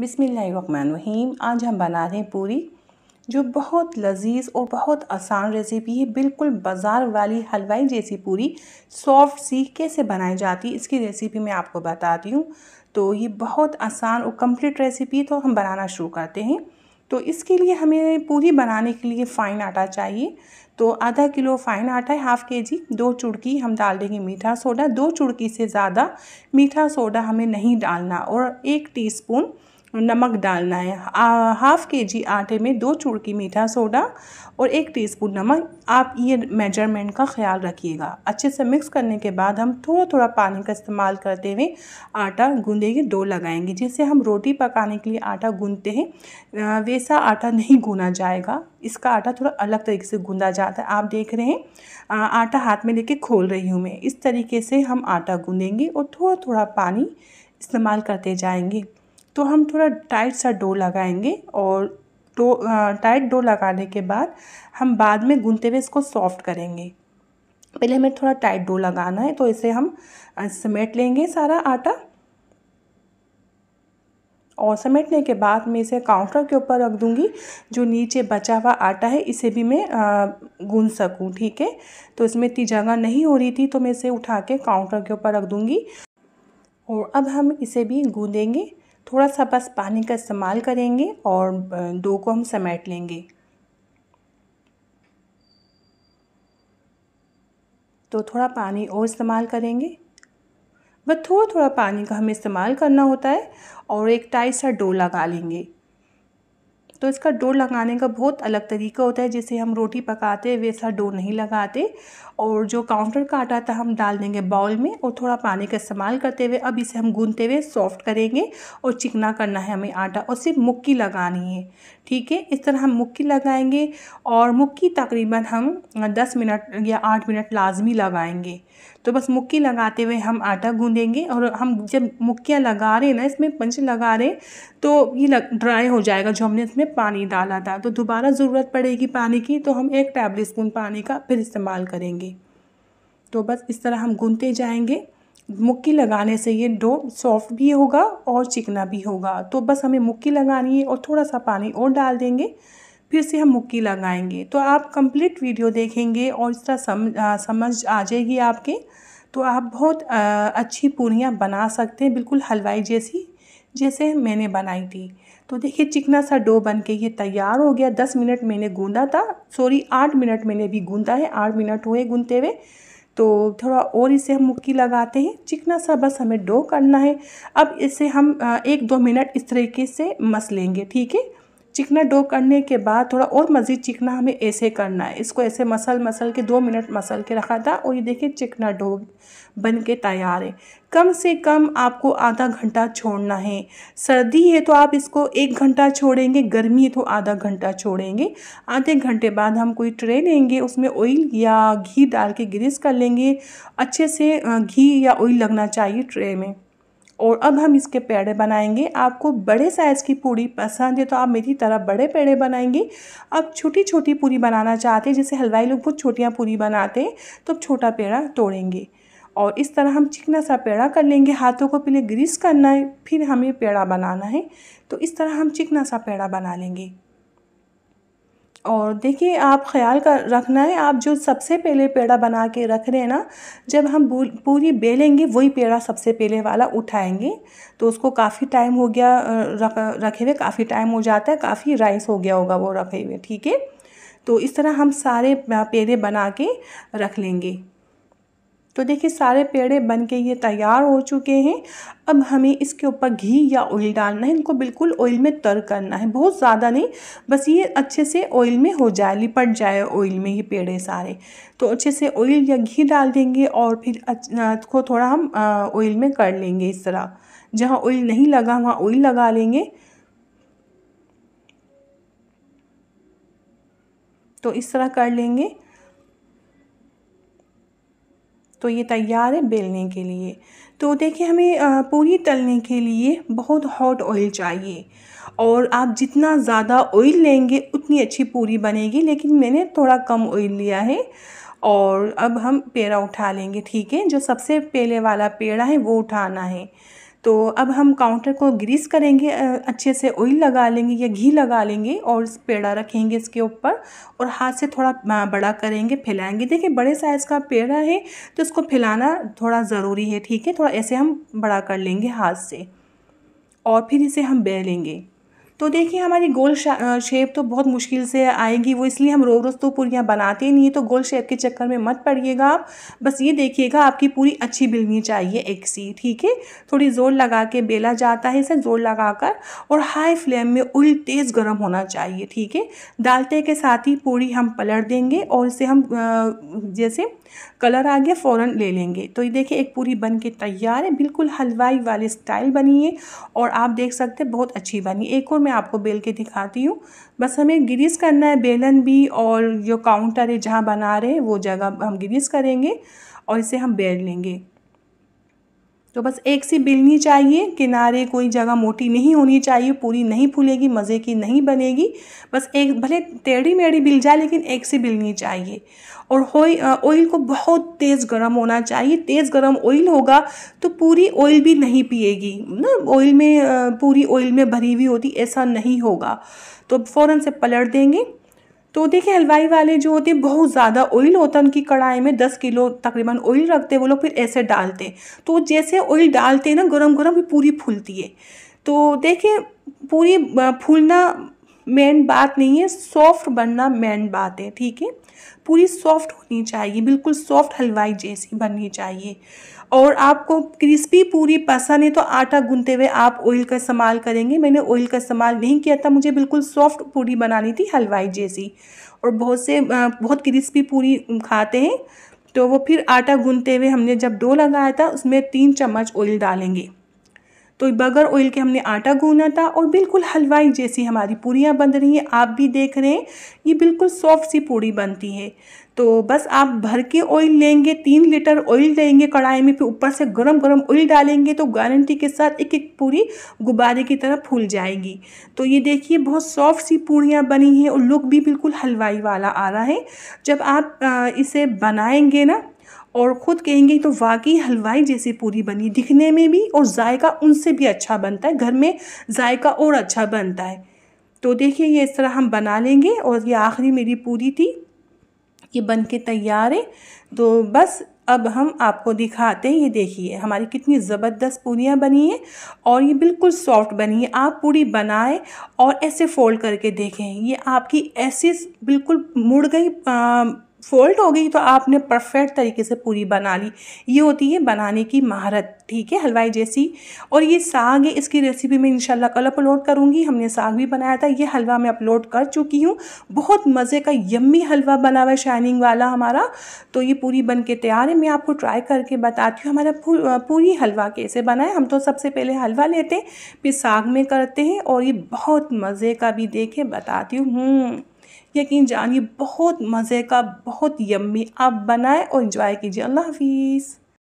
बिसमीम आज हम बना रहे हैं पूरी जो बहुत लजीज और बहुत आसान रेसिपी है बिल्कुल बाज़ार वाली हलवाई जैसी पूरी सॉफ्ट सी कैसे बनाई जाती है इसकी रेसिपी मैं आपको बताती हूँ तो ये बहुत आसान और कंप्लीट रेसिपी तो हम बनाना शुरू करते हैं तो इसके लिए हमें पूरी बनाने के लिए फ़ाइन आटा चाहिए तो आधा किलो फ़ाइन आटा है हाफ़ के जी दो चुड़की हम डाल देंगे मीठा सोडा दो चुड़की से ज़्यादा मीठा सोडा हमें नहीं डालना और एक टीस्पून नमक डालना है हाफ़ के जी आटे में दो चुड़की मीठा सोडा और एक टीस्पून नमक आप ये मेजरमेंट का ख्याल रखिएगा अच्छे से मिक्स करने के बाद हम थोड़ा थोड़ा पानी का इस्तेमाल करते हुए आटा गूंदेंगे दो लगाएंगे जिससे हम रोटी पकाने के लिए आटा गूँधते हैं वैसा आटा नहीं गूना जाएगा इसका आटा थोड़ा अलग तरीके से गूँधा जाता है आप देख रहे हैं आटा हाथ में लेके खोल रही हूँ मैं इस तरीके से हम आटा गूँधेंगे और थोड़ा थोड़ा पानी इस्तेमाल करते जाएंगे तो हम थोड़ा टाइट सा डो लगाएंगे और डो टाइट डो लगाने के बाद हम बाद में गूंथते हुए इसको सॉफ्ट करेंगे पहले हमें थोड़ा टाइट डो लगाना है तो इसे हम समेट लेंगे सारा आटा और समेटने के बाद मैं इसे काउंटर के ऊपर रख दूंगी जो नीचे बचा हुआ आटा है इसे भी मैं गूंद सकूं ठीक है तो इसमें इतनी जगह नहीं हो रही थी तो मैं इसे उठा के काउंटर के ऊपर रख दूंगी और अब हम इसे भी गूँधेंगे थोड़ा सा बस पानी का इस्तेमाल करेंगे और दो को हम समेट लेंगे तो थोड़ा पानी और इस्तेमाल करेंगे बस थोड़ा थोड़ा पानी का हमें इस्तेमाल करना होता है और एक टाइट सा डो लगा लेंगे तो इसका डो लगाने का बहुत अलग तरीका होता है जैसे हम रोटी पकाते हैं वैसा डो नहीं लगाते और जो काउंटर का आटा था हम डाल देंगे बाउल में और थोड़ा पानी का इस्तेमाल करते हुए अब इसे हम गूंदते हुए सॉफ्ट करेंगे और चिकना करना है हमें आटा और सिर्फ मुक्की लगानी है ठीक है इस तरह हम मुक्की लगाएंगे और मुक्की तकरीबन हम दस मिनट या आठ मिनट लाजमी लगाएंगे तो बस मुक्की लगाते हुए हम आटा गूंदेंगे और हम जब मुक्कियाँ लगा रहे हैं ना इसमें पंच लगा रहे तो ये ड्राई हो जाएगा जो हमने इसमें पानी डाला था तो दोबारा ज़रूरत पड़ेगी पानी की तो हम एक टेबल स्पून पानी का फिर इस्तेमाल करेंगे तो बस इस तरह हम गूंदते जाएंगे मुक्की लगाने से ये डो सॉफ्ट भी होगा और चिकना भी होगा तो बस हमें मुक्की लगानी है और थोड़ा सा पानी और डाल देंगे फिर से हम मुक्की लगाएंगे तो आप कंप्लीट वीडियो देखेंगे और इस तरह सम, आ, समझ आ जाएगी आपके तो आप बहुत आ, अच्छी पूरियाँ बना सकते हैं बिल्कुल हलवाई जैसी जैसे मैंने बनाई थी तो देखिए चिकना सा डो बन के ये तैयार हो गया दस मिनट मैंने गूंदा था सॉरी आठ मिनट मैंने भी गूंदा है आठ मिनट हुए गूंदते हुए तो थोड़ा और इसे हम मुक्की लगाते हैं चिकना सा बस हमें डो करना है अब इसे हम एक दो मिनट इस तरीके से मस लेंगे ठीक है चिकना डो करने के बाद थोड़ा और मज़ीद चिकना हमें ऐसे करना है इसको ऐसे मसल मसल के दो मिनट मसल के रखा था और ये देखिए चिकना डो बन के तैयार है कम से कम आपको आधा घंटा छोड़ना है सर्दी है तो आप इसको एक घंटा छोड़ेंगे गर्मी है तो आधा घंटा छोड़ेंगे आधे घंटे बाद हम कोई ट्रे लेंगे उसमें ऑयल या घी डाल के ग्रीस कर लेंगे अच्छे से घी या ऑयल लगना चाहिए ट्रे में और अब हम इसके पेड़े बनाएंगे आपको बड़े साइज़ की पूड़ी पसंद है तो आप मेरी तरह बड़े पेड़े बनाएंगे अब छोटी छोटी पूरी बनाना चाहते हैं जैसे हलवाई लोग बहुत छोटियाँ पूरी बनाते हैं तो अब छोटा पेड़ा तोड़ेंगे और इस तरह हम चिकना सा पेड़ा कर लेंगे हाथों को पहले ग्रीस करना है फिर हमें पेड़ा बनाना है तो इस तरह हम चिकना सा पेड़ा बना लेंगे और देखिए आप ख़्याल कर रखना है आप जो सबसे पहले पेड़ा बना के रख रहे हैं ना जब हम पूरी बेलेंगे वही पेड़ा सबसे पहले वाला उठाएंगे तो उसको काफ़ी टाइम हो गया रख रखे हुए काफ़ी टाइम हो जाता है काफ़ी राइस हो गया होगा वो रखे हुए ठीक है तो इस तरह हम सारे पेड़े बना के रख लेंगे तो देखिए सारे पेड़े बन के ये तैयार हो चुके हैं अब हमें इसके ऊपर घी या ऑयल डालना है इनको बिल्कुल ऑयल में तर करना है बहुत ज़्यादा नहीं बस ये अच्छे से ऑयल में हो जाए लिपट जाए ऑयल में ये पेड़े सारे तो अच्छे से ऑयल या घी डाल देंगे और फिर को थोड़ा हम ऑयल में कर लेंगे इस तरह जहाँ ऑयल नहीं लगा वहाँ ऑयल लगा लेंगे तो इस तरह कर लेंगे तो ये तैयार है बेलने के लिए तो देखिए हमें पूरी तलने के लिए बहुत हॉट ऑयल चाहिए और आप जितना ज़्यादा ऑयल लेंगे उतनी अच्छी पूरी बनेगी लेकिन मैंने थोड़ा कम ऑयल लिया है और अब हम पेड़ा उठा लेंगे ठीक है जो सबसे पहले वाला पेड़ा है वो उठाना है तो अब हम काउंटर को ग्रीस करेंगे अच्छे से ऑयल लगा लेंगे या घी लगा लेंगे और पेड़ा रखेंगे इसके ऊपर और हाथ से थोड़ा बड़ा करेंगे फैलाएंगे देखिए बड़े साइज़ का पेड़ा है तो इसको फैलाना थोड़ा ज़रूरी है ठीक है थोड़ा ऐसे हम बड़ा कर लेंगे हाथ से और फिर इसे हम बेलेंगे तो देखिए हमारी गोल शेप तो बहुत मुश्किल से आएगी वो इसलिए हम रोज़ रोज तो पूरियाँ बनाते नहीं है तो गोल शेप के चक्कर में मत पड़िएगा आप बस ये देखिएगा आपकी पूरी अच्छी बिलनी चाहिए एक सी ठीक है थोड़ी ज़ोर लगा के बेला जाता है इसे ज़ोर लगाकर और हाई फ्लेम में उल तेज़ गर्म होना चाहिए ठीक है डालते के साथ ही पूरी हम पलट देंगे और इसे हम जैसे कलर आ गया फ़ौर ले लेंगे तो ये देखिए एक पूरी बन के तैयार है बिल्कुल हलवाई वाले स्टाइल बनी है और आप देख सकते हैं बहुत अच्छी बनी एक और मैं आपको बेल के दिखाती हूँ बस हमें ग्रीस करना है बेलन भी और जो काउंटर है जहाँ बना रहे हैं वो जगह हम ग्रीस करेंगे और इसे हम बेल लेंगे तो बस एक सी बिलनी चाहिए किनारे कोई जगह मोटी नहीं होनी चाहिए पूरी नहीं फूलेगी मज़े की नहीं बनेगी बस एक भले टेढ़ी मेढ़ी बिल जाए लेकिन एक सी बिलनी चाहिए और ऑयल को बहुत तेज़ गर्म होना चाहिए तेज़ गर्म ऑयल होगा तो पूरी ऑयल भी नहीं पिएगी ना ऑयल में पूरी ऑयल में भरी हुई होती ऐसा नहीं होगा तो फ़ौरन से पलट देंगे तो देखिए हलवाई वाले जो होते हैं बहुत ज़्यादा ऑयल होता है उनकी कढ़ाई में दस किलो तकरीबन ऑयल रखते हैं वो लोग फिर ऐसे डालते हैं तो जैसे ऑयल डालते हैं ना गरम गरम भी पूरी फूलती है तो देखिए पूरी फूलना मेन बात नहीं है सॉफ्ट बनना मेन बात है ठीक है पूरी सॉफ्ट होनी चाहिए बिल्कुल सॉफ्ट हलवाई जैसी बननी चाहिए और आपको क्रिस्पी पूरी पसंद है तो आटा गूंथते हुए आप ऑयल का इस्तेमाल करेंगे मैंने ऑयल का इस्तेमाल नहीं किया था मुझे बिल्कुल सॉफ्ट पूरी बनानी थी हलवाई जैसी और बहुत से बहुत क्रिस्पी पूरी खाते हैं तो वो फिर आटा गूंथते हुए हमने जब डो लगाया था उसमें तीन चम्मच ऑयल डालेंगे तो बगर ऑयल के हमने आटा गूना था और बिल्कुल हलवाई जैसी हमारी पूरियाँ बन रही हैं आप भी देख रहे हैं ये बिल्कुल सॉफ्ट सी पूड़ी बनती है तो बस आप भर के ऑयल लेंगे तीन लीटर ऑयल लेंगे कढ़ाई में फिर ऊपर से गरम गरम ऑयल डालेंगे तो गारंटी के साथ एक एक पूरी गुब्बारे की तरह फूल जाएगी तो ये देखिए बहुत सॉफ्ट सी पूड़ियाँ बनी हैं और लुक भी बिल्कुल हलवाई वाला आ रहा है जब आप इसे बनाएंगे ना और ख़ुद कहेंगे तो वाकई हलवाई जैसी पूरी बनी दिखने में भी और जायका उनसे भी अच्छा बनता है घर में जायका और अच्छा बनता है तो देखिए ये इस तरह हम बना लेंगे और ये आखिरी मेरी पूरी थी ये बन के तैयार है तो बस अब हम आपको दिखाते हैं ये देखिए हमारी कितनी ज़बरदस्त पूरियाँ बनी हैं और ये बिल्कुल सॉफ्ट बनी है आप पूरी बनाएं और ऐसे फ़ोल्ड करके देखें ये आपकी ऐसी बिल्कुल मुड़ गई फोल्ड हो गई तो आपने परफेक्ट तरीके से पूरी बना ली ये होती है बनाने की महारत ठीक है हलवाई जैसी और ये साग है इसकी रेसिपी मैं इंशाल्लाह कल अपलोड करूँगी हमने साग भी बनाया था ये हलवा मैं अपलोड कर चुकी हूँ बहुत मज़े का यम्मी हलवा बना हुआ है शाइनिंग वाला हमारा तो ये पूरी बन के तैयार है मैं आपको ट्राई करके बताती हूँ हमारा पूरी हलवा कैसे बनाए हम तो सबसे पहले हलवा लेते हैं फिर साग में करते हैं और ये बहुत मज़े का भी देखे बताती हूँ हम्म। यकीन जानिए बहुत मज़े का बहुत यम्मी आप बनाएं और इन्जॉय कीजिए अल्लाह हाफिज़